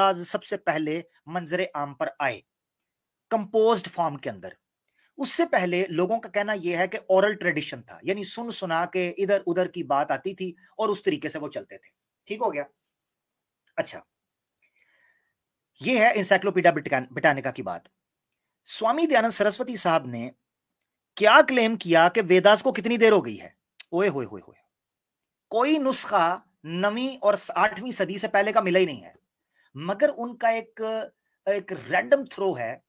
अंदाज सबसे पहले मंजर आम पर आए कंपोज फॉर्म के अंदर उससे पहले लोगों का कहना यह है कि ओरल ट्रेडिशन था यानी सुन सुना के इधर उधर की बात आती थी और उस तरीके से वो चलते थे ठीक हो गया अच्छा ये है इंसाइक्लोपीडिया ब्रिटानिका की बात स्वामी दयानंद सरस्वती साहब ने क्या क्लेम किया कि वेदास को कितनी देर हो गई है ओए होए होए होए कोई नुस्खा नवी और आठवीं सदी से पहले का मिला ही नहीं है मगर उनका एक एक रैंडम थ्रो है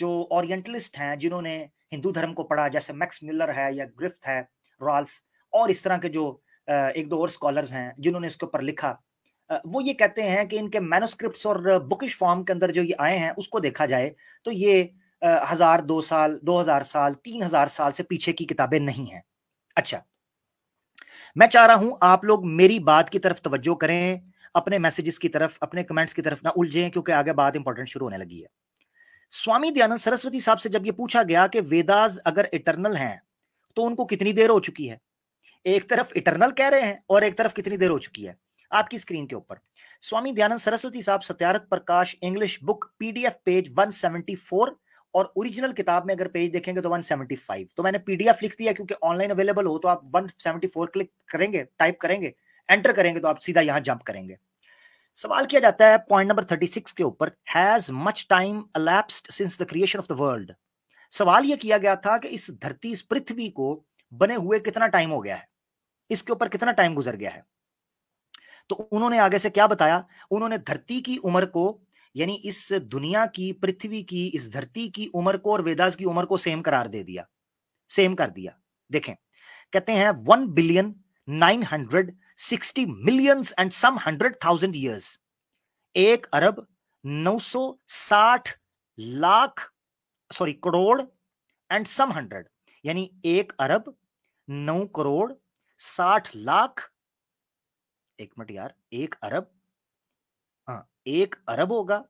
जो ओरिएंटलिस्ट हैं जिन्होंने हिंदू धर्म को पढ़ा जैसे मैक्स मिलर है या ग्रिफ्थ है रॉल्फ और इस तरह के जो एक दो और स्कॉलर्स हैं जिन्होंने इसके ऊपर लिखा वो ये कहते हैं कि इनके मैनोस्क्रिप्ट और बुकिश फॉर्म के अंदर जो ये आए हैं उसको देखा जाए तो ये हजार दो साल दो हजार साल तीन हजार साल से पीछे की किताबें नहीं हैं अच्छा मैं चाह रहा हूं आप लोग मेरी बात की तरफ तवज्जो करें अपने मैसेजेस की तरफ अपने कमेंट्स की तरफ ना उलझे क्योंकि आगे बात इंपॉर्टेंट शुरू होने लगी है स्वामी दयानंद सरस्वती साहब से जब ये पूछा गया कि वेदाज अगर इटरनल हैं तो उनको कितनी देर हो चुकी है एक तरफ इटरनल कह रहे हैं और एक तरफ कितनी देर हो चुकी है आपकी स्क्रीन के ऊपर स्वामी दयानंद सरस्वती साहब Satyarth Prakash English book PDF page 174 और ओरिजिनल किताब में अगर पेज देखेंगे तो 175 तो मैंने पीडीएफ लिख दिया क्योंकि ऑनलाइन अवेलेबल हो तो आप 174 क्लिक करेंगे टाइप करेंगे एंटर करेंगे तो आप सीधा यहां जंप करेंगे सवाल किया जाता है पॉइंट नंबर सिक्स के ऊपर has much time elapsed since the creation of the world सवाल यह किया गया था कि इस धरती इस पृथ्वी को बने हुए कितना टाइम हो गया है इसके ऊपर कितना टाइम गुजर गया है तो उन्होंने आगे से क्या बताया उन्होंने धरती की उम्र को यानी इस दुनिया की पृथ्वी की इस धरती की उम्र को और वेदास की उम्र को सेम करार दे दिया सेम कर दिया देखें कहते हैं one billion nine hundred sixty millions and some hundred thousand years एक अरब नौ सौ साठ lakh sorry crore and some hundred यानी एक अरब नौ करोड़ साठ लाख एक मिनट यार एक अरब हाँ एक अरब होगा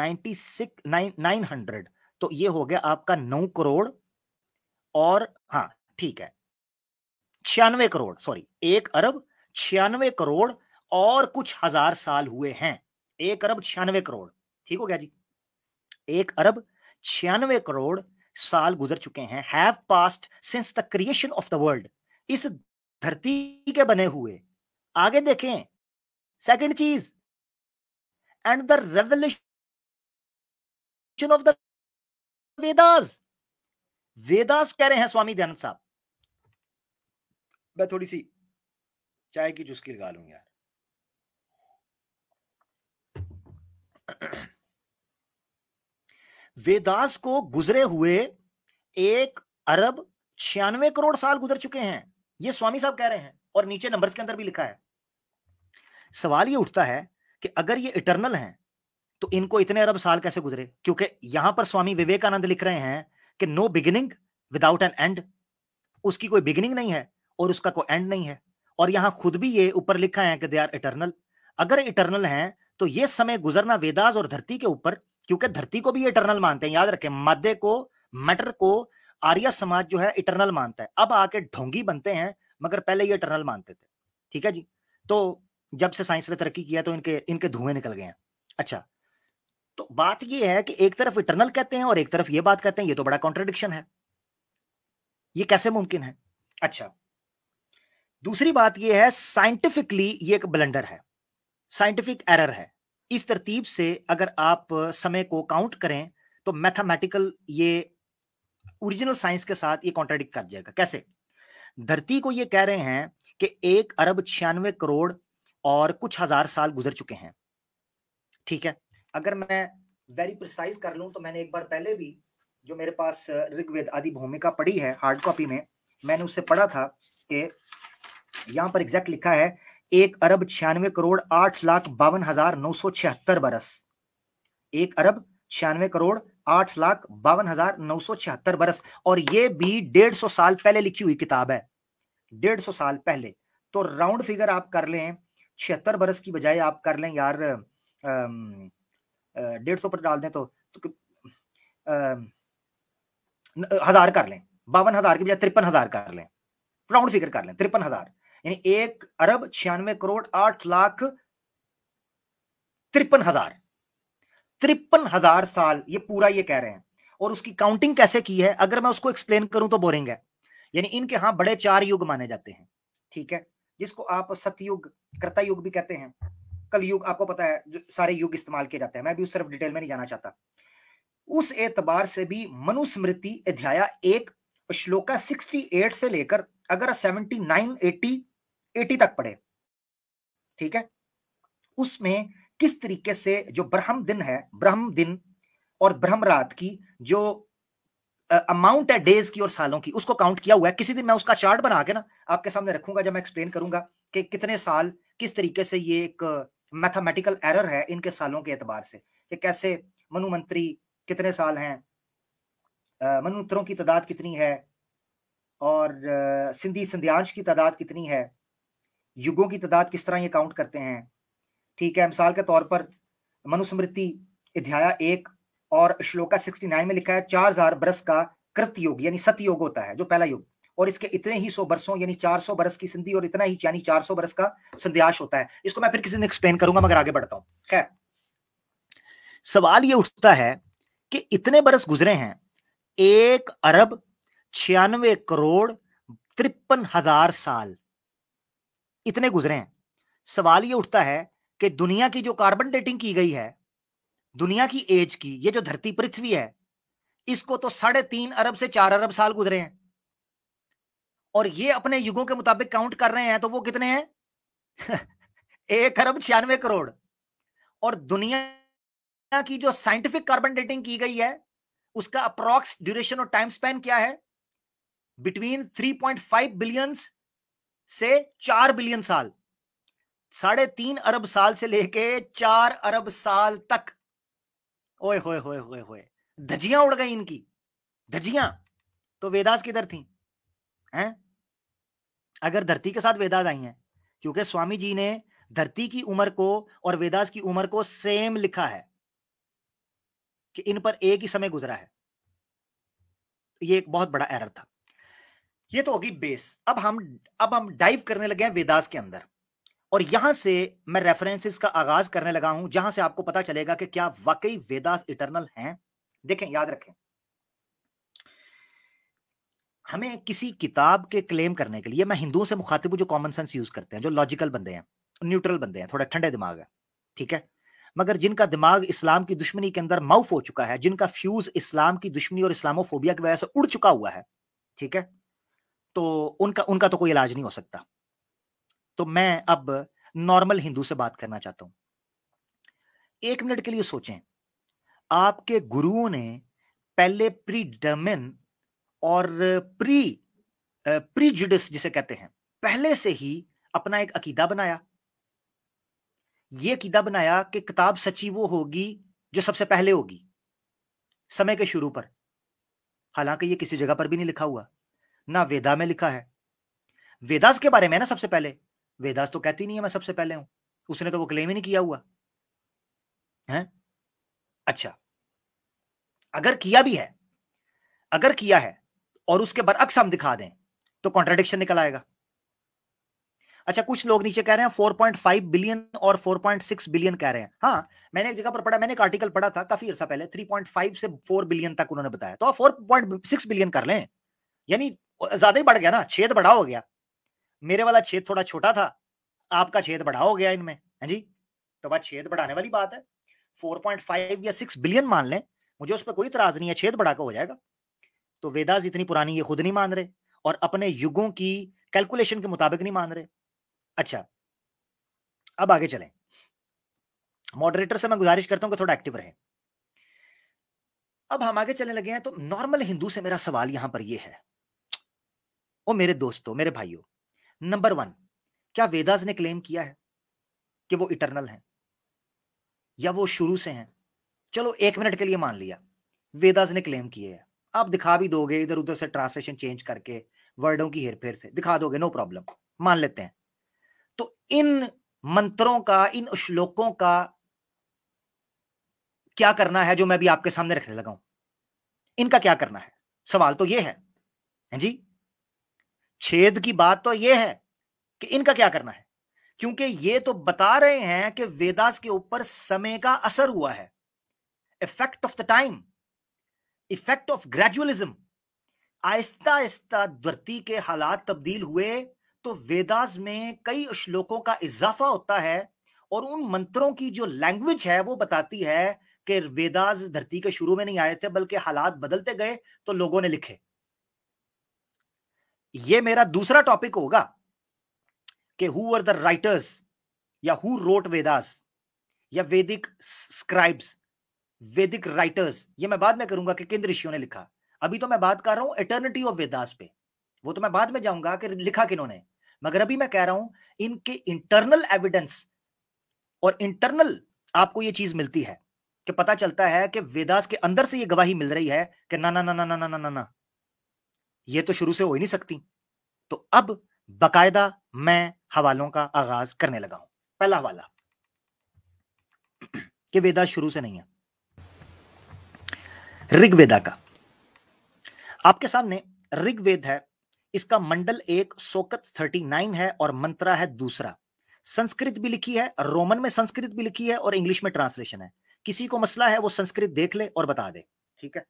ninety six nine nine hundred तो ये हो गया आपका नौ करोड़ और हाँ ठीक है छियानवे करोड़ सॉरी एक अरब छियानवे करोड़ और कुछ हजार साल हुए हैं एक अरब छियानवे करोड़ ठीक हो गया जी एक अरब छियानवे करोड़ साल गुजर चुके हैं have passed since the creation of the world इस धरती के बने हुए आगे देखें सेकंड चीज and the revolution of the Vedas Vedas कह रहे हैं स्वामी दयानंद साहब मैं थोड़ी सी चाय की चुस्की लगा लूँ यार वेदास को गुजरे हुए एक अरब छियानवे करोड़ साल गुजर चुके हैं ये स्वामी साहब कह रहे हैं और नीचे नंबर्स के अंदर भी लिखा है सवाल ये उठता है कि अगर ये इटरनल हैं तो इनको इतने अरब साल कैसे गुजरे क्योंकि यहां पर स्वामी विवेकानंद लिख रहे हैं कि no beginning without an end उसकी कोई बिगिनिंग नहीं है और उसका कोई एंड नहीं है और यहां खुद भी ये ऊपर लिखा है कि दे आर इटरनल अगर इटरनल हैं तो ये समय गुजरना वेदास और धरती के ऊपर क्योंकि धरती को भी इटरनल मानते हैं याद रखें मध्य को मटर को आर्य समाज जो है इटरनल मानता है अब आके ढोंगी बनते हैं मगर पहले ये इटरनल मानते थे ठीक है जी तो जब से साइंस ने तरक्की किया तो इनके इनके धुएं निकल गए हैं अच्छा तो बात यह है कि एक तरफ इटरनल कहते हैं और एक तरफ ये बात कहते हैं ये तो बड़ा कॉन्ट्रडिक्शन है ये कैसे मुमकिन है अच्छा दूसरी बात यह है साइंटिफिकली ये एक ब्लंडर है साइंटिफिक एरर है इस तरतीब से अगर आप समय को काउंट करें तो मैथमेटिकल ये ओरिजिनल साइंस के साथ ये कॉन्ट्राडिक्ट कर जाएगा कैसे धरती को ये कह रहे हैं कि एक अरब छियानवे करोड़ और कुछ हजार साल गुजर चुके हैं ठीक है अगर मैं वेरी प्रिसाइज कर लूं तो मैंने एक बार पहले भी जो मेरे पास ऋग्वेद आदि भूमिका पड़ी है हार्ड कॉपी में मैंने उससे पढ़ा था कि यहां पर एग्जैक्ट लिखा है एक अरब छियानवे करोड़ आठ लाख बावन हजार नौ सौ छिहत्तर बरस एक अरब छियानवे करोड़ आठ लाख बावन हजार नौ सौ छिहत्तर बरस और ये भी डेढ़ सौ साल पहले लिखी हुई किताब है डेढ़ सौ साल पहले तो राउंड फिगर आप कर लें छिहत्तर बरस की बजाय आप कर लें यार डेढ़ सौ पर डाल दें तो, तो आ, हजार कर लें बावन हजार की बजाय तिरपन हजार कर लें राउंड फिगर कर लें तिरपन हजार यानी एक अरब छियानवे करोड़ आठ लाख तिरपन हजार तिरपन हजार साल ये पूरा ये कह रहे हैं और उसकी काउंटिंग कैसे की है अगर मैं उसको एक्सप्लेन करूं तो बोरिंग है यानी इनके यहां बड़े चार युग माने जाते हैं ठीक है जिसको आप सतयुग कृता युग भी कहते हैं कल युग आपको पता है जो सारे युग इस्तेमाल किए जाते हैं मैं भी उस तरफ डिटेल में नहीं जाना चाहता उस एतबार से भी मनुस्मृति अध्याय एक श्लोका एट से लेकर अगर नाइन एटी एटी तक पढ़े ठीक है उसमें किस तरीके से जो ब्रह्म दिन है ब्रह्म दिन और ब्रह्म रात की जो अमाउंट है डेज की और सालों की उसको काउंट किया हुआ है किसी दिन मैं उसका चार्ट बना के ना आपके सामने रखूंगा जब मैं एक्सप्लेन करूंगा कि कितने साल किस तरीके से ये एक मैथमेटिकल एरर है इनके सालों के एतबार से कि कैसे मनु मंत्री कितने साल हैं मनुत्रों की तादाद कितनी है और सिंधी संध्यांश की तादाद कितनी है युगों की तादाद किस तरह ये काउंट करते हैं ठीक है मिसाल के तौर पर मनुस्मृति अध्याया एक और श्लोका नाइन में लिखा है चार हजार बरस का कृत योग यानी सतयुग होता है जो पहला युग और इसके इतने ही सौ बरसों यानी सौ बरस की सिंधी और इतना ही यानी सौ बरस का संध्याश होता है इसको मैं फिर किसी दिन एक्सप्लेन करूंगा मगर आगे बढ़ता हूं खैर सवाल ये उठता है कि इतने बरस गुजरे हैं एक अरब छियानवे करोड़ तिरपन हजार साल इतने गुजरे हैं सवाल ये उठता है कि दुनिया की जो कार्बन डेटिंग की गई है दुनिया की एज की ये जो धरती पृथ्वी है इसको तो साढ़े तीन अरब से चार अरब साल गुजरे हैं और ये अपने युगों के मुताबिक काउंट कर रहे हैं तो वो कितने हैं एक अरब छियानवे करोड़ और दुनिया की जो साइंटिफिक कार्बन डेटिंग की गई है उसका अप्रॉक्स ड्यूरेशन और टाइम स्पैन क्या है बिटवीन 3.5 बिलियंस से चार बिलियन साल साढ़े तीन अरब साल से लेके चार अरब साल तक ओए होए होए होए होए धजियां उड़ गई इनकी धजियां तो वेदास किधर थी हैं अगर धरती के साथ वेदास आई हैं क्योंकि स्वामी जी ने धरती की उम्र को और वेदास की उम्र को सेम लिखा है कि इन पर एक ही समय गुजरा है ये एक बहुत बड़ा एरर था ये तो होगी बेस अब हम अब हम डाइव करने लगे हैं वेदास के अंदर और यहां से मैं रेफरेंसेस का आगाज करने लगा हूं जहां से आपको पता चलेगा कि क्या वाकई वेदास इटरनल हैं देखें याद रखें हमें किसी किताब के क्लेम करने के लिए मैं हिंदुओं से मुखातिब हूं जो कॉमन सेंस यूज करते हैं जो लॉजिकल बंदे हैं न्यूट्रल बंदे हैं थोड़ा ठंडे दिमाग है ठीक है मगर जिनका दिमाग इस्लाम की दुश्मनी के अंदर माउफ हो चुका है जिनका फ्यूज इस्लाम की दुश्मनी और इस्लामोफोबिया की वजह से उड़ चुका हुआ है ठीक है तो उनका उनका तो कोई इलाज नहीं हो सकता तो मैं अब नॉर्मल हिंदू से बात करना चाहता हूं एक मिनट के लिए सोचें आपके गुरुओं ने पहले प्री डमिन और प्री प्री जुडिस जिसे कहते हैं पहले से ही अपना एक अकीदा बनाया ये अकीदा बनाया कि किताब सच्ची वो होगी जो सबसे पहले होगी समय के शुरू पर हालांकि ये किसी जगह पर भी नहीं लिखा हुआ ना वेदा में लिखा है वेदास के बारे में ना सबसे पहले वेदास तो कहती नहीं है मैं सबसे पहले हूं उसने तो वो क्लेम ही नहीं किया हुआ है अच्छा अगर किया भी है अगर किया है और उसके बरअक्स हम दिखा दें तो कॉन्ट्राडिक्शन निकल आएगा अच्छा कुछ लोग नीचे कह रहे हैं 4.5 बिलियन और 4.6 बिलियन कह रहे हैं हाँ मैंने एक जगह पर पढ़ा मैंने एक आर्टिकल पढ़ा था काफी अरसा पहले 3.5 से 4 बिलियन तक उन्होंने बताया तो आप 4.6 बिलियन कर लें यानी ज्यादा ही बढ़ गया ना छेद बड़ा हो गया मेरे वाला छेद थोड़ा छोटा था आपका छेद बढ़ा हो गया इनमें है जी तो बात छेद बढ़ाने वाली बात है 4.5 या 6 बिलियन मान लें मुझे उस पर कोई इतराज नहीं है छेद बढ़ा के हो जाएगा तो वेदाज इतनी पुरानी ये खुद नहीं मान रहे और अपने युगों की कैलकुलेशन के मुताबिक नहीं मान रहे अच्छा अब आगे चले मॉडरेटर से मैं गुजारिश करता हूं कि थोड़ा एक्टिव रहे अब हम आगे चलने लगे हैं तो नॉर्मल हिंदू से मेरा सवाल यहां पर यह है और मेरे दोस्तों मेरे भाइयों नंबर वन क्या वेदास ने क्लेम किया है कि वो इटरनल हैं या वो शुरू से हैं चलो एक मिनट के लिए मान लिया वेदास ने क्लेम किए हैं आप दिखा भी दोगे इधर उधर से ट्रांसलेशन चेंज करके वर्डों की हेर फेर से दिखा दोगे नो प्रॉब्लम मान लेते हैं तो इन मंत्रों का इन श्लोकों का क्या करना है जो मैं भी आपके सामने रखने लगा हूं इनका क्या करना है सवाल तो ये है जी छेद की बात तो यह है कि इनका क्या करना है क्योंकि ये तो बता रहे हैं कि वेदास के ऊपर समय का असर हुआ है effect of the time effect of gradualism आहिस्ता आहिस्ता धरती के हालात तब्दील हुए तो वेदास में कई श्लोकों का इजाफा होता है और उन मंत्रों की जो लैंग्वेज है वो बताती है कि वेदास धरती के शुरू में नहीं आए थे बल्कि हालात बदलते गए तो लोगों ने लिखे ये मेरा दूसरा टॉपिक होगा कि हु आर द राइटर्स या हु रोट वेदास या वेदिक स्क्राइब्स वेदिक राइटर्स ये मैं बाद में करूंगा कि किन ऋषियों ने लिखा अभी तो मैं बात कर रहा हूं एटर्निटी ऑफ वेदास पे वो तो मैं बाद में जाऊंगा कि लिखा किन्होंने मगर अभी मैं कह रहा हूं इनके इंटरनल एविडेंस और इंटरनल आपको ये चीज मिलती है कि पता चलता है कि वेदास के अंदर से ये गवाही मिल रही है कि ना ना ना ना ना ना ना ना ये तो शुरू से हो ही नहीं सकती तो अब बकायदा मैं हवालों का आगाज करने लगा हूं पहला हवाला कि वेदा शुरू से नहीं है ऋग्वेदा का आपके सामने ऋग्वेद है इसका मंडल एक सोकत थर्टी नाइन है और मंत्रा है दूसरा संस्कृत भी लिखी है रोमन में संस्कृत भी लिखी है और इंग्लिश में ट्रांसलेशन है किसी को मसला है वो संस्कृत देख ले और बता दे ठीक है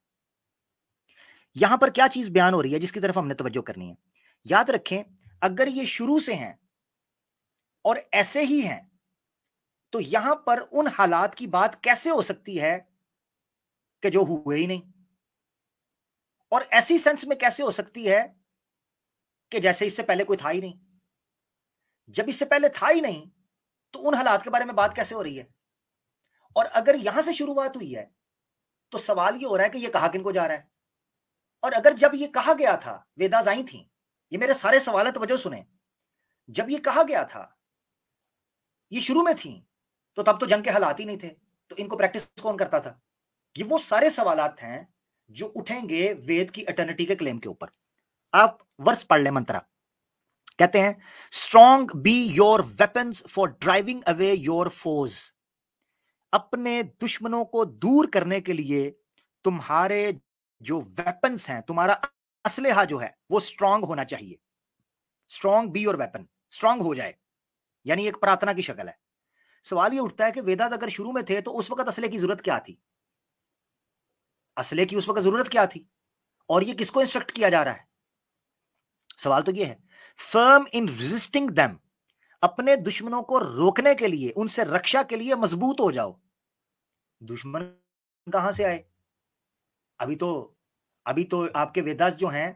यहां पर क्या चीज बयान हो रही है जिसकी तरफ हमने तवज्जो करनी है याद रखें अगर ये शुरू से हैं और ऐसे ही हैं तो यहां पर उन हालात की बात कैसे हो सकती है कि जो हुए ही नहीं और ऐसी सेंस में कैसे हो सकती है कि जैसे इससे पहले कोई था ही नहीं जब इससे पहले था ही नहीं तो उन हालात के बारे में बात कैसे हो रही है और अगर यहां से शुरुआत हुई है तो सवाल ये हो रहा है कि यह कहा किन को जा रहा है और अगर जब ये कहा गया था वेदाज आई थी ये मेरे सारे सवाल तवज्जो तो सुने जब ये कहा गया था ये शुरू में थी तो तब तो जंग के हालात ही नहीं थे तो इनको प्रैक्टिस कौन करता था ये वो सारे सवाल हैं जो उठेंगे वेद की अटर्निटी के क्लेम के ऊपर आप वर्ष पढ़ लें मंत्रा कहते हैं strong be your weapon for driving away your foes अपने दुश्मनों को दूर करने के लिए तुम्हारे जो वेपन्स हैं तुम्हारा असलहा जो है वो स्ट्रांग होना चाहिए स्ट्रांग बी और वेपन स्ट्रांग हो जाए यानी एक प्रार्थना की शक्ल है सवाल ये उठता है कि वेदांत अगर शुरू में थे तो उस वक्त असले की जरूरत क्या थी असले की उस वक्त जरूरत क्या थी और ये किसको इंस्ट्रक्ट किया जा रहा है सवाल तो ये है फर्म इन रेजिस्टिंग दम अपने दुश्मनों को रोकने के लिए उनसे रक्षा के लिए मजबूत हो जाओ दुश्मन कहां से आए अभी तो अभी तो आपके वेदास जो हैं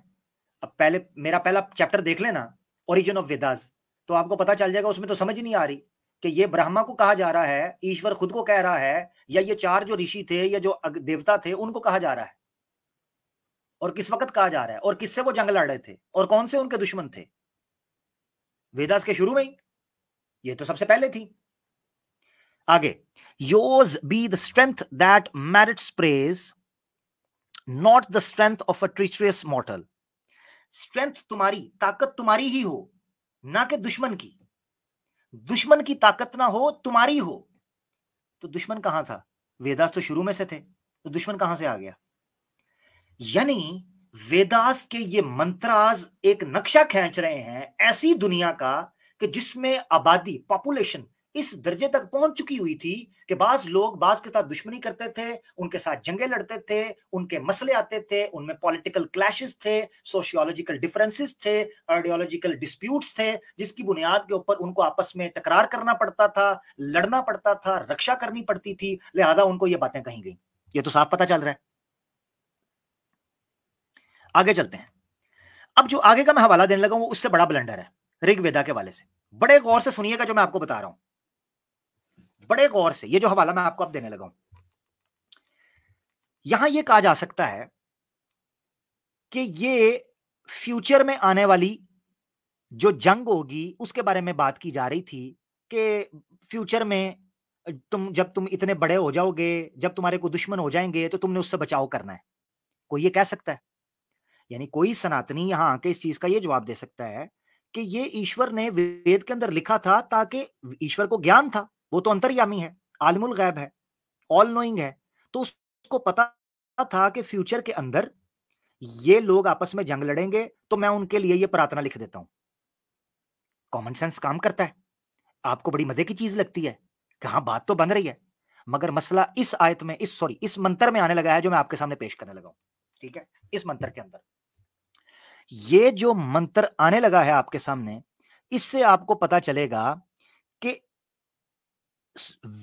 अब पहले मेरा पहला चैप्टर देख लेना ओरिजिन ऑफ वेदास तो आपको पता चल जाएगा उसमें तो समझ नहीं आ रही कि ये ब्रह्मा को कहा जा रहा है ईश्वर खुद को कह रहा है या ये चार जो ऋषि थे या जो देवता थे उनको कहा जा रहा है और किस वक्त कहा जा रहा है और किससे वो जंग लड़ रहे थे और कौन से उनके दुश्मन थे वेदास के शुरू में ही ये तो सबसे पहले थी आगे yours be the strength that merit praise not the strength of a treacherous mortal strength तुम्हारी ताकत तुम्हारी ही हो ना कि दुश्मन की दुश्मन की ताकत ना हो तुम्हारी हो तो दुश्मन कहां था वेदास तो शुरू में से थे तो दुश्मन कहां से आ गया यानी वेदास के ये मंत्राज एक नक्शा खींच रहे हैं ऐसी दुनिया का कि जिसमें आबादी पॉपुलेशन इस दर्जे तक पहुंच चुकी हुई थी कि बाज लोग बाज के साथ दुश्मनी करते थे उनके साथ जंगे लड़ते थे उनके मसले आते थे उनमें पॉलिटिकल क्लैशेस थे सोशियोलॉजिकल डिफरेंसेस थे आइडियोलॉजिकल डिस्प्यूट्स थे जिसकी बुनियाद के ऊपर उनको आपस में तकरार करना पड़ता था लड़ना पड़ता था रक्षा करनी पड़ती थी लिहाजा उनको ये बातें कही गई ये तो साफ पता चल रहा है आगे चलते हैं अब जो आगे का मैं हवाला देने लगा वो उससे बड़ा ब्लंडर है ऋग्वेदा के वाले से बड़े गौर से सुनिएगा जो मैं आपको बता रहा हूं बड़े गौर से ये जो हवाला मैं आपको अब देने लगा हूं यहां ये कहा जा सकता है कि ये फ्यूचर में आने वाली जो जंग होगी उसके बारे में बात की जा रही थी कि फ्यूचर में तुम जब तुम इतने बड़े हो जाओगे जब तुम्हारे को दुश्मन हो जाएंगे तो तुमने उससे बचाव करना है कोई ये कह सकता है यानी कोई सनातनी यहां आके इस चीज का ये जवाब दे सकता है कि ये ईश्वर ने वेद के अंदर लिखा था ताकि ईश्वर को ज्ञान था वो तो अंतर्यामी है आलमुल गैब है ऑल नोइंग है तो उसको पता था कि फ्यूचर के अंदर ये लोग आपस में जंग लड़ेंगे तो मैं उनके लिए ये प्रार्थना लिख देता हूं कॉमन सेंस काम करता है आपको बड़ी मजे की चीज लगती है कि हाँ बात तो बन रही है मगर मसला इस आयत में इस सॉरी इस मंत्र में आने लगा है जो मैं आपके सामने पेश करने लगा हूं ठीक है इस मंत्र के अंदर ये जो मंत्र आने लगा है आपके सामने इससे आपको पता चलेगा कि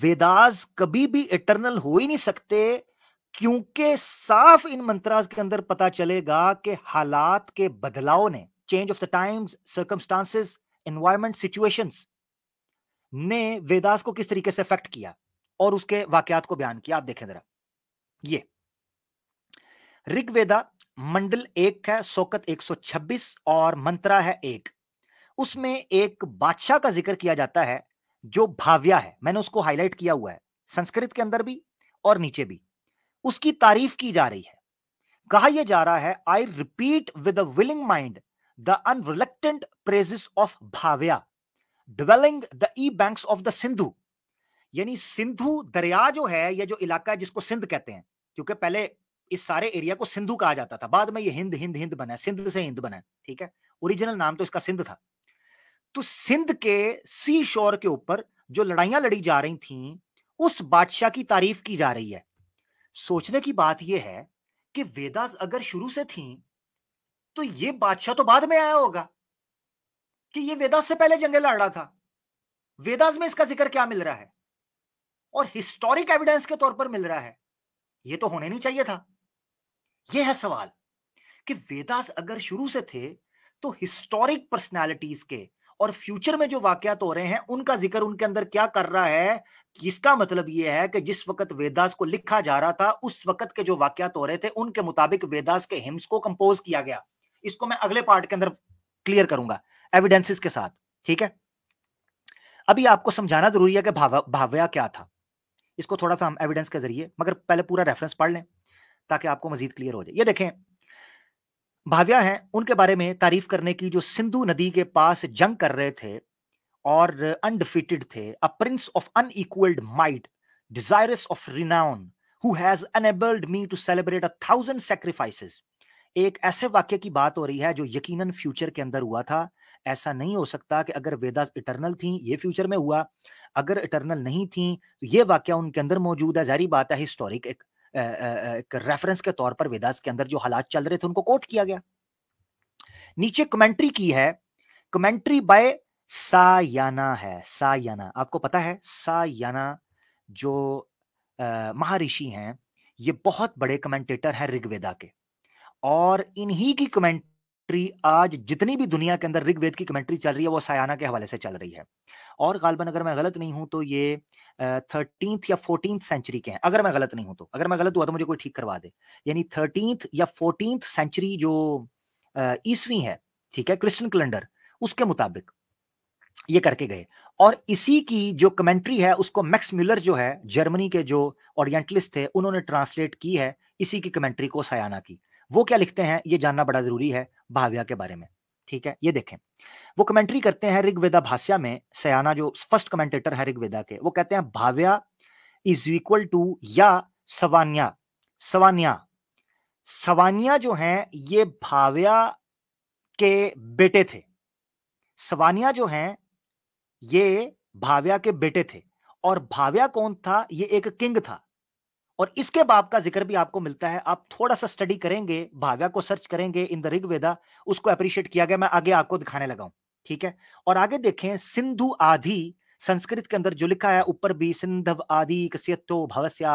वेदास कभी भी इटरनल हो ही नहीं सकते क्योंकि साफ इन मंत्रास के अंदर पता चलेगा कि हालात के बदलाव ने change of the times circumstances environment situations ने वेदास को किस तरीके से अफेक्ट किया और उसके वाकयात को बयान किया आप देखें जरा ये ऋग्वेदा मंडल एक है सोकत 126 और मंत्रा है एक उसमें एक बादशाह का जिक्र किया जाता है जो भाव्या है मैंने उसको हाईलाइट किया हुआ है संस्कृत के अंदर भी और नीचे भी उसकी तारीफ की जा रही है कहा यह जा रहा है I repeat with willing mind the unreluctant praises of Bhavya dwelling the ई बैंक्स ऑफ द सिंधु यानी सिंधु दरिया जो है या जो इलाका है जिसको सिंध कहते हैं क्योंकि पहले इस सारे एरिया को सिंधु कहा जाता था बाद में ये हिंद हिंद हिंद बना है सिंध से हिंद बना है ठीक है ओरिजिनल नाम तो इसका सिंध था तो सिंध के सी शोर के ऊपर जो लड़ाइयां लड़ी जा रही थीं उस बादशाह की तारीफ की जा रही है सोचने की बात यह है कि वेदास अगर शुरू से थी तो ये बादशाह तो बाद में आया होगा कि ये वेदास से पहले जंगे लड़ रहा था वेदास में इसका जिक्र क्या मिल रहा है और हिस्टोरिक एविडेंस के तौर पर मिल रहा है ये तो होने नहीं चाहिए था यह है सवाल कि वेदास अगर शुरू से थे तो हिस्टोरिक पर्सनालिटीज के और फ्यूचर में जो वाकत हो रहे हैं उनका जिक्र उनके अंदर क्या कर रहा है इसका मतलब यह है कि जिस वक्त वेदास को लिखा जा रहा था उस वक्त के जो वाकत हो रहे थे उनके मुताबिक वेदास के हिम्स को कंपोज किया गया इसको मैं अगले पार्ट के अंदर क्लियर करूंगा एविडेंसिस के साथ ठीक है अभी आपको समझाना जरूरी है कि भाव्या क्या था इसको थोड़ा सा हम एविडेंस के जरिए मगर पहले पूरा रेफरेंस पढ़ लें ताकि आपको मजीद क्लियर हो जाए ये देखें भाविया हैं उनके बारे में तारीफ करने की जो सिंधु नदी के पास जंग कर रहे थे और अनडिफिटेड थे a prince of unequalled might desirous of renown who has enabled me to celebrate a thousand sacrifices एक ऐसे वाक्य की बात हो रही है जो यकीनन फ्यूचर के अंदर हुआ था ऐसा नहीं हो सकता कि अगर वेदास इटरनल थी ये फ्यूचर में हुआ अगर इटरनल नहीं थी तो ये वाक्य उनके अंदर मौजूद है जारी बात है हिस्टोरिक एक एक रेफरेंस के तौर पर वेदास के अंदर जो हालात चल रहे थे उनको कोट किया गया नीचे कमेंट्री की है कमेंट्री बाय सायाना है सायाना आपको पता है सायाना जो महारिषि हैं ये बहुत बड़े कमेंटेटर हैं ऋग्वेदा के और इन्हीं की कमेंट कमेंट्री आज जितनी भी दुनिया के अंदर ऋग्वेद की कमेंट्री चल रही है वो सयाना के हवाले से चल रही है और गालबन अगर मैं गलत नहीं हूं तो ये थर्टींथ या फोर्टीन सेंचुरी के हैं अगर मैं गलत नहीं हूं तो अगर मैं गलत हुआ तो मुझे कोई ठीक करवा दे यानी थर्टींथ या फोर्टीन सेंचुरी जो ईस्वी है ठीक है क्रिश्चियन कैलेंडर उसके मुताबिक ये करके गए और इसी की जो कमेंट्री है उसको मैक्स मिलर जो है जर्मनी के जो ओरिएंटलिस्ट थे उन्होंने ट्रांसलेट की है इसी की कमेंट्री को सयाना की वो क्या लिखते हैं ये जानना बड़ा जरूरी है भाव्या के बारे में ठीक है ये देखें वो कमेंट्री करते हैं ऋग्वेदा भाष्या में सयाना जो फर्स्ट कमेंटेटर है ऋग्वेदा के वो कहते हैं भाव्या इज इक्वल टू या सवान्या सवान्या सवानिया जो हैं ये भाव्या के बेटे थे सवानिया जो हैं ये भाव्या के बेटे थे और भाव्या कौन था ये एक किंग था और इसके बाप का जिक्र भी आपको मिलता है आप थोड़ा सा स्टडी करेंगे भाव्या को सर्च करेंगे इन द ऋग्वेदा उसको अप्रिशिएट किया गया मैं आगे आपको दिखाने लगा हूं ठीक है और आगे देखें सिंधु आधि संस्कृत के अंदर जो लिखा है ऊपर भी सिंधव आदि कस्यतो भवस्या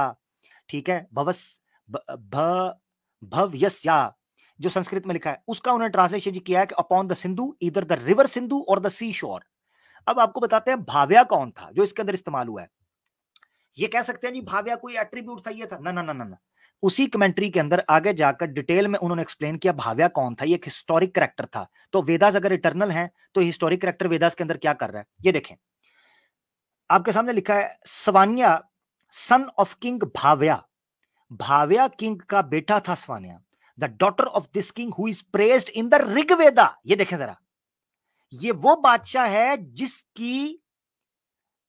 ठीक है भवस भव्यस्या जो संस्कृत में लिखा है उसका उन्होंने ट्रांसलेशन किया है कि अपॉन द सिंधु इधर द रिवर सिंधु और द सी शोर अब आपको बताते हैं भाव्या कौन था जो इसके अंदर इस्तेमाल हुआ है ये कह सकते हैं जी भाव्या कोई एट्रीब्यूट था ये था ना ना ना ना उसी कमेंट्री के अंदर आगे जाकर डिटेल में उन्होंने एक्सप्लेन किया भाव्या कौन था ये एक हिस्टोरिक करेक्टर था तो वेदास अगर इटर्नल है तो हिस्टोरिक करेक्टर वेदास के अंदर क्या कर रहा है ये देखें आपके सामने लिखा है Svanaya son of king Bhavya Bhavya king का बेटा था Svanaya the daughter of this king who is praised in the Rigveda ये देखें जरा ये वो बादशाह है जिसकी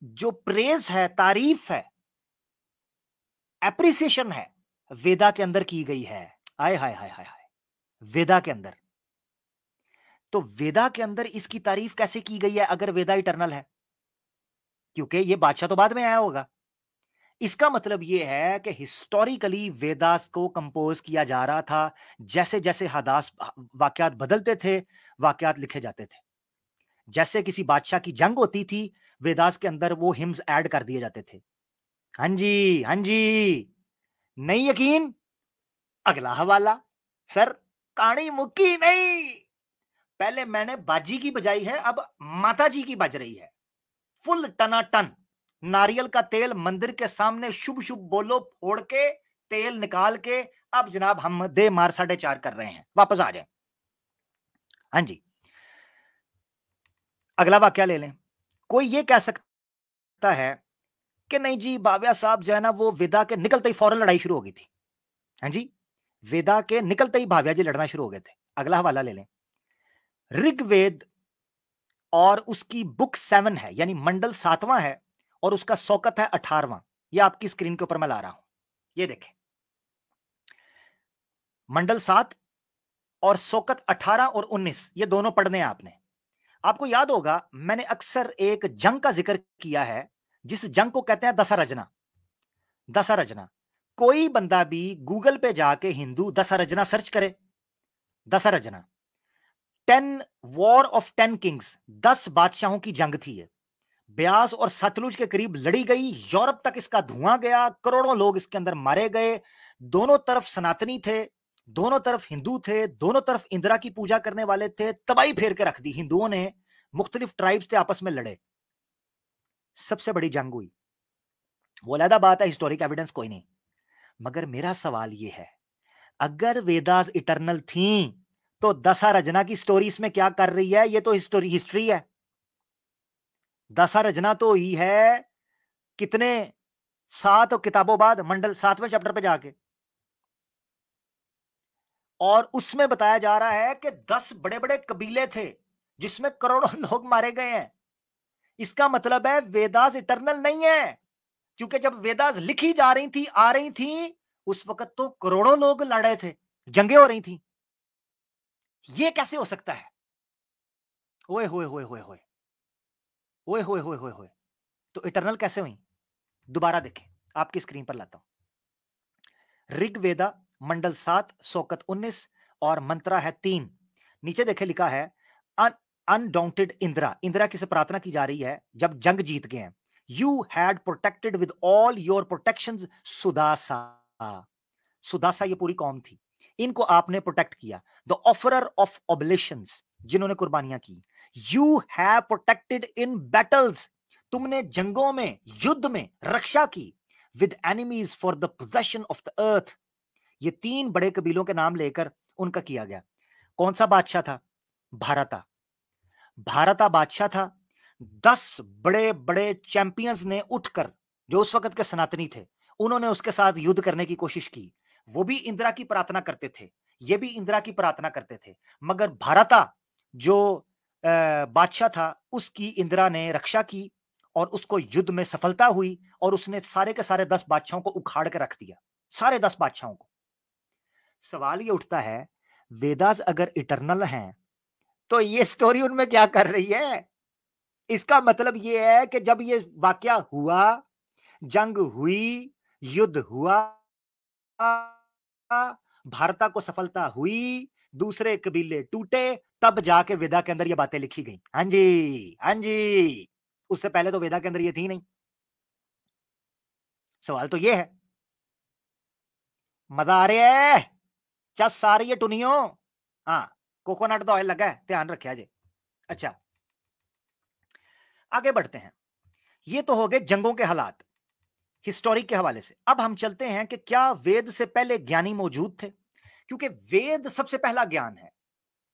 जो प्रेज है तारीफ है एप्रिसिएशन है वेदा के अंदर की गई है आय हाय हाय हाय हाय वेदा के अंदर तो वेदा के अंदर इसकी तारीफ कैसे की गई है अगर वेदा इटर्नल है क्योंकि ये बादशाह तो बाद में आया होगा इसका मतलब ये है कि हिस्टोरिकली वेदास को कंपोज किया जा रहा था जैसे जैसे हदास वाक्यात बदलते थे वाक्यात लिखे जाते थे जैसे किसी बादशाह की जंग होती थी वेदास के अंदर वो हिम्स ऐड कर दिए जाते थे हाँ जी हाँ जी नहीं यकीन अगला हवाला सर काणी मुक्की नहीं पहले मैंने बाजी की बजाई है अब माता जी की बज रही है फुल टना टन नारियल का तेल मंदिर के सामने शुभ शुभ बोलो फोड़ के तेल निकाल के अब जनाब हम दे मार साढ़े चार कर रहे हैं वापस आ जाए हाँ जी अगला वाक्य ले लें कोई ये कह सकता है कि नहीं जी बाबिया साहब जो है ना वो वेदा के निकलते ही फौरन लड़ाई शुरू हो गई थी हाँ जी वेदा के निकलते ही भाव्या जी लड़ना शुरू हो गए थे अगला हवाला ले लें ऋग्वेद और उसकी बुक सेवन है यानी मंडल सातवां है और उसका सौकत है अठारवां यह आपकी स्क्रीन के ऊपर मैं ला रहा हूं ये देखें मंडल सात और सौकत अठारह और उन्नीस ये दोनों पढ़ने हैं आपने आपको याद होगा मैंने अक्सर एक जंग का जिक्र किया है जिस जंग को कहते हैं दशा दशा रचना कोई बंदा भी गूगल पे जाके हिंदू दशा रचना सर्च करे दशा रचना ten war of ten kings दस बादशाहों की जंग थी ब्यास और सतलुज के करीब लड़ी गई यूरोप तक इसका धुआं गया करोड़ों लोग इसके अंदर मारे गए दोनों तरफ सनातनी थे दोनों तरफ हिंदू थे दोनों तरफ इंदिरा की पूजा करने वाले थे तबाही फेर के रख दी हिंदुओं ने मुख्तलिफ ट्राइब्स थे आपस में लड़े सबसे बड़ी जंग हुई वो अलहदा बात है हिस्टोरिक एविडेंस कोई नहीं मगर मेरा सवाल ये है अगर वेदास इटरनल थी तो दशा रजना की स्टोरी इसमें क्या कर रही है ये तो हिस्टोरी हिस्ट्री है दशा रजना तो ही है कितने सात किताबों बाद मंडल सातवें चैप्टर पे जाके और उसमें बताया जा रहा है कि दस बड़े बड़े कबीले थे जिसमें करोड़ों लोग मारे गए हैं इसका मतलब है वेदास इटरनल नहीं है क्योंकि जब वेदास लिखी जा रही थी आ रही थी उस वक्त तो करोड़ों लोग लड़ रहे थे जंगे हो रही थी ये कैसे हो सकता है ओए होए होए होए होए ओए होए होए होए होए तो इटरनल कैसे हुई दोबारा देखें आपकी स्क्रीन पर लाता हूं ऋग्वेदा मंडल सात सौकत उन्नीस और मंत्रा है तीन नीचे देखे लिखा है अनडाउंटेड इंदिरा इंदिरा की प्रार्थना की जा रही है जब जंग जीत गए हैं you had protected with all your protection Sudasa Sudasa ये पूरी कौम थी इनको आपने प्रोटेक्ट किया द ऑफर ऑफ ऑबलेशन जिन्होंने कुर्बानियां की you have protected in battles तुमने जंगों में युद्ध में रक्षा की with enemies for the possession of the earth ये तीन बड़े कबीलों के नाम लेकर उनका किया गया कौन सा बादशाह था भारता भारता बादशाह था दस बड़े बड़े चैंपियंस ने उठकर जो उस वक्त के सनातनी थे उन्होंने उसके साथ युद्ध करने की कोशिश की वो भी इंदिरा की प्रार्थना करते थे ये भी इंदिरा की प्रार्थना करते थे मगर भारता जो बादशाह था उसकी इंदिरा ने रक्षा की और उसको युद्ध में सफलता हुई और उसने सारे के सारे दस बादशाहों को उखाड़ के रख दिया सारे दस बादशाहों को सवाल ये उठता है वेदास अगर इटरनल हैं तो ये स्टोरी उनमें क्या कर रही है इसका मतलब ये है कि जब ये वाक्य हुआ जंग हुई युद्ध हुआ भारता को सफलता हुई दूसरे कबीले टूटे तब जाके वेदा के अंदर ये बातें लिखी गई हाँ जी हाँ जी उससे पहले तो वेदा के अंदर ये थी नहीं सवाल तो ये है मजा आ रहा है चस आ रही है टुनियो हाँ कोकोनट का तो ऑयल लगा है ध्यान रखा जे अच्छा आगे बढ़ते हैं ये तो हो गए जंगों के हालात हिस्टोरी के हवाले से अब हम चलते हैं कि क्या वेद से पहले ज्ञानी मौजूद थे क्योंकि वेद सबसे पहला ज्ञान है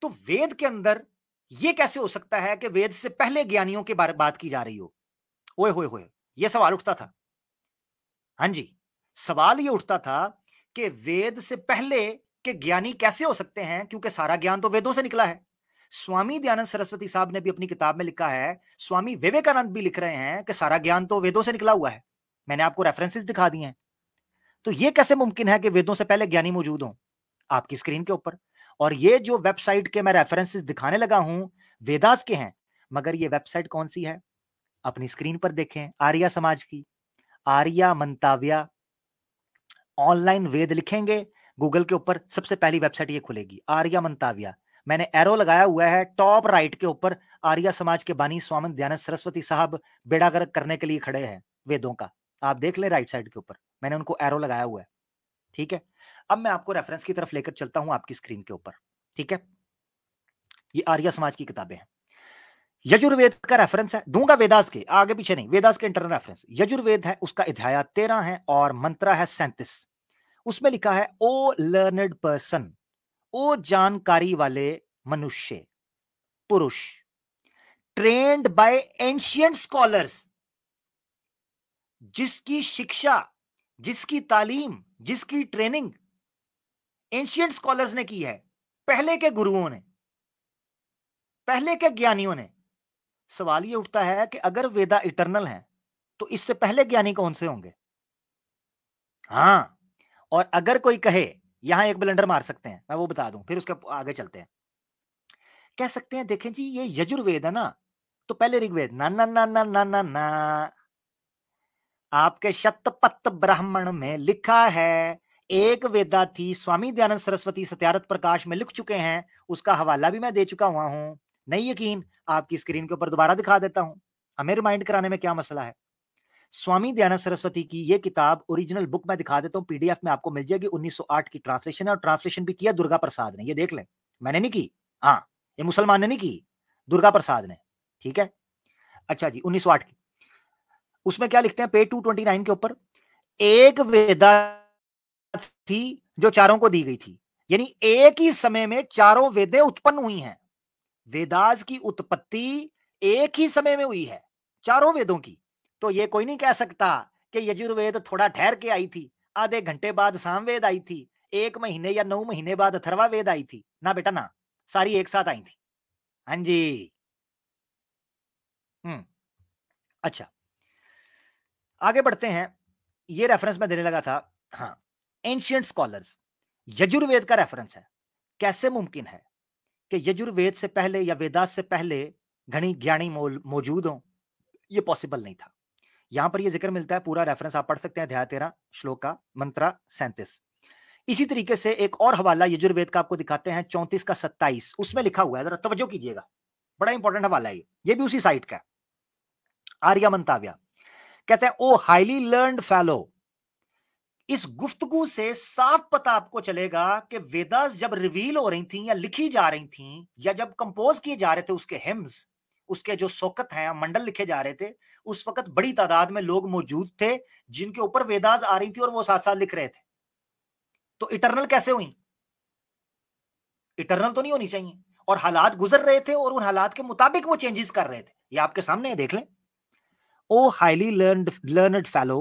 तो वेद के अंदर यह कैसे हो सकता है कि वेद से पहले ज्ञानियों के बारे बात की जा रही हो ओए होए होए यह सवाल उठता था हाँ जी सवाल यह उठता था कि वेद से पहले कि ज्ञानी कैसे हो सकते हैं क्योंकि सारा ज्ञान तो वेदों से निकला है स्वामी दयानंद सरस्वती साहब ने भी अपनी किताब में लिखा है स्वामी विवेकानंद भी लिख रहे हैं कि सारा ज्ञान तो वेदों से निकला हुआ है मैंने आपको रेफरेंसेस दिखा दिए हैं तो ये कैसे मुमकिन है कि वेदों से पहले ज्ञानी मौजूद हों आपकी स्क्रीन के ऊपर और ये जो वेबसाइट के मैं रेफरेंसेस दिखाने लगा हूं वेदास के हैं मगर ये वेबसाइट कौन सी है अपनी स्क्रीन पर देखें आर्या समाज की आर्या मंताव्या ऑनलाइन वेद लिखेंगे गूगल के ऊपर सबसे पहली वेबसाइट ये खुलेगी आर्या मंताविया मैंने एरो लगाया हुआ है टॉप राइट के ऊपर आर्या समाज के बानी स्वामी दयानंद सरस्वती साहब बेड़ागर करने के लिए खड़े हैं वेदों का आप देख ले राइट साइड के ऊपर मैंने उनको एरो लगाया हुआ है ठीक है अब मैं आपको रेफरेंस की तरफ लेकर चलता हूं आपकी स्क्रीन के ऊपर ठीक है ये आर्या समाज की किताबें हैं यजुर्वेद का रेफरेंस है दूंगा वेदास के आगे पीछे नहीं वेदास के इंटरनल रेफरेंस यजुर्वेद है उसका अध्याय तेरह है और मंत्रा है सैंतीस उसमें लिखा है ओ लर्नड पर्सन ओ जानकारी वाले मनुष्य पुरुष ट्रेंड बाय एंशियंट स्कॉलर्स जिसकी शिक्षा जिसकी तालीम जिसकी ट्रेनिंग एंशियंट स्कॉलर्स ने की है पहले के गुरुओं ने पहले के ज्ञानियों ने सवाल यह उठता है कि अगर वेदा इटरनल है तो इससे पहले ज्ञानी कौन से होंगे हाँ और अगर कोई कहे यहां एक ब्लेंडर मार सकते हैं मैं वो बता दूं फिर उसके आगे चलते हैं कह सकते हैं देखें जी ये यजुर्वेद है ना तो पहले ऋग्वेद ना ना ना ना ना ना ना आपके शतपथ ब्राह्मण में लिखा है एक वेदा थी स्वामी दयानंद सरस्वती सत्यारत प्रकाश में लिख चुके हैं उसका हवाला भी मैं दे चुका हुआ हूं नहीं यकीन आपकी स्क्रीन के ऊपर दोबारा दिखा देता हूं हमें रिमाइंड कराने में क्या मसला है स्वामी दयानंद सरस्वती की ये किताब ओरिजिनल बुक में दिखा देता हूँ पीडीएफ में आपको मिल जाएगी 1908 की ट्रांसलेशन है और ट्रांसलेशन भी किया दुर्गा प्रसाद ने ये देख लें मैंने नहीं की हाँ ये मुसलमान ने नहीं की दुर्गा प्रसाद ने ठीक है अच्छा जी 1908 की उसमें क्या लिखते हैं पेज टू के ऊपर एक वेदा थी जो चारों को दी गई थी यानी एक ही समय में चारों वेदे उत्पन्न हुई हैं वेदाज की उत्पत्ति एक ही समय में हुई है चारों वेदों की तो ये कोई नहीं कह सकता कि यजुर्वेद थोड़ा ठहर के आई थी आधे घंटे बाद सामवेद आई थी एक महीने या नौ महीने बाद अथर्वा वेद आई थी ना बेटा ना सारी एक साथ आई थी हाँ जी हम्म अच्छा आगे बढ़ते हैं ये रेफरेंस मैं देने लगा था हाँ एंशियंट स्कॉलर्स यजुर्वेद का रेफरेंस है कैसे मुमकिन है कि यजुर्वेद से पहले या वेदास से पहले घनी ज्ञानी मौजूद हो ये पॉसिबल नहीं था यहां पर यह जिक्र मिलता है पूरा रेफरेंस आप पढ़ सकते हैं अध्याय तेरह श्लोक का मंत्रा सैंतीस इसी तरीके से एक और हवाला यजुर्वेद का आपको दिखाते हैं चौंतीस का सत्ताईस उसमें लिखा हुआ है जरा तवज्जो कीजिएगा बड़ा इंपॉर्टेंट हवाला है ये भी उसी साइट का आर्या मंताव्या कहते हैं ओ हाईली लर्न फैलो इस गुफ्तगु से साफ पता आपको चलेगा कि वेदास जब रिवील हो रही थी या लिखी जा रही थी या जब कंपोज किए जा रहे थे उसके हिम्स उसके जो शौकत हैं मंडल लिखे जा रहे थे उस वक्त बड़ी तादाद में लोग मौजूद थे जिनके ऊपर वेदाज आ रही थी और वो साथ साथ लिख रहे थे तो इटरनल कैसे हुई इटरनल तो नहीं होनी चाहिए और हालात गुजर रहे थे और उन हालात के मुताबिक वो चेंजेस कर रहे थे ये आपके सामने है देख लें O highly learned learned fellow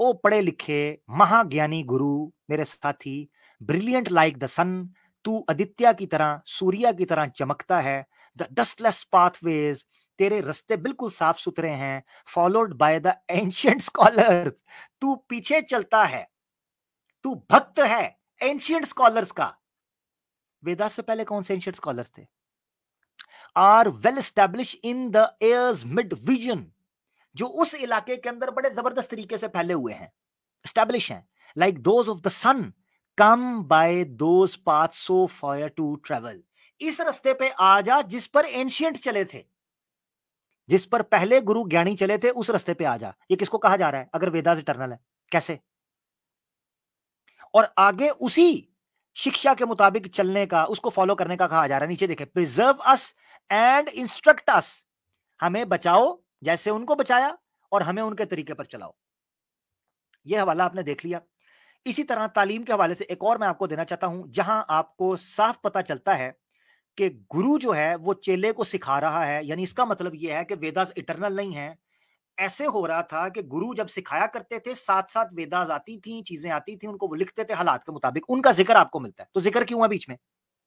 O पढ़े लिखे महाज्ञानी गुरु मेरे साथी ब्रिलियंट लाइक द सन तू आदित्य की तरह सूर्या की तरह चमकता है डस्टलेस पाथवेज तेरे रस्ते बिल्कुल साफ सुथरे हैं followed by the ancient scholar तू पीछे चलता है तू भक्त है एंशियंट स्कॉलर्स का वेदा से पहले कौन से एंशियंट स्कॉलर्स थे are well established in the airs mid vision जो उस इलाके के अंदर बड़े जबरदस्त तरीके से फैले हुए हैं स्टैब्लिश हैं like those of the sun come by those path so for to travel इस रस्ते पे आ जा जिस पर एंशियंट चले थे जिस पर पहले गुरु ज्ञानी चले थे उस रस्ते पे आ जा ये किसको कहा जा रहा है अगर वेदाज इटर्नल है कैसे और आगे उसी शिक्षा के मुताबिक चलने का उसको फॉलो करने का कहा जा रहा है नीचे देखें preserve us and instruct us हमें बचाओ जैसे उनको बचाया और हमें उनके तरीके पर चलाओ यह हवाला आपने देख लिया इसी तरह तालीम के हवाले से एक और मैं आपको देना चाहता हूं जहां आपको साफ पता चलता है कि गुरु जो है वो चेले को सिखा रहा है यानी इसका मतलब यह है कि वेदास इटरनल नहीं है ऐसे हो रहा था कि गुरु जब सिखाया करते थे साथ साथ वेदास आती थी चीजें आती थी उनको वो लिखते थे हालात के मुताबिक उनका जिक्र आपको मिलता है तो जिक्र क्यों है बीच में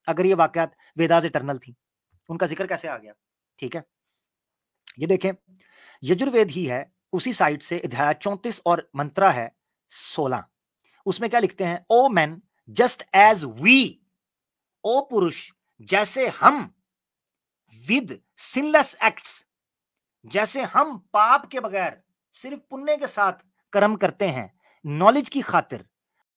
अगर ये वाकत वेदास इटरनल थी उनका जिक्र कैसे आ गया ठीक है ये देखें यजुर्वेद ही है उसी साइड से अध्याय चौंतीस और मंत्रा है सोलह उसमें क्या लिखते हैं O man just as we O पुरुष जैसे हम विद सिनलेस एक्ट्स जैसे हम पाप के बगैर सिर्फ पुण्य के साथ कर्म करते हैं नॉलेज की खातिर